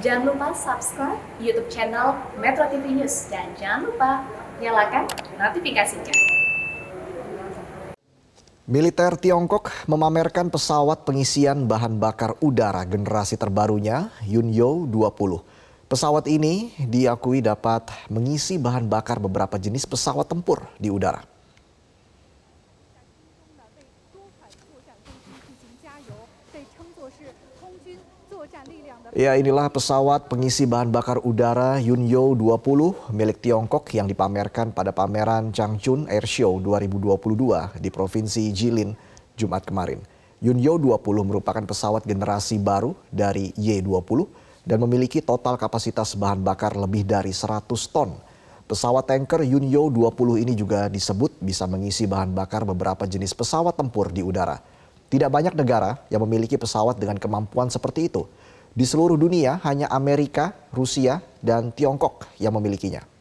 Jangan lupa subscribe YouTube channel Metro TV News dan jangan lupa nyalakan notifikasinya. Militer Tiongkok memamerkan pesawat pengisian bahan bakar udara generasi terbarunya Yunyo 20. Pesawat ini diakui dapat mengisi bahan bakar beberapa jenis pesawat tempur di udara. Ya, inilah pesawat pengisi bahan bakar udara Yunyou 20 milik Tiongkok yang dipamerkan pada pameran Changchun Air Show 2022 di Provinsi Jilin Jumat kemarin. Yunyou 20 merupakan pesawat generasi baru dari Y20 dan memiliki total kapasitas bahan bakar lebih dari 100 ton. Pesawat tanker Yunyou 20 ini juga disebut bisa mengisi bahan bakar beberapa jenis pesawat tempur di udara. Tidak banyak negara yang memiliki pesawat dengan kemampuan seperti itu. Di seluruh dunia hanya Amerika, Rusia, dan Tiongkok yang memilikinya.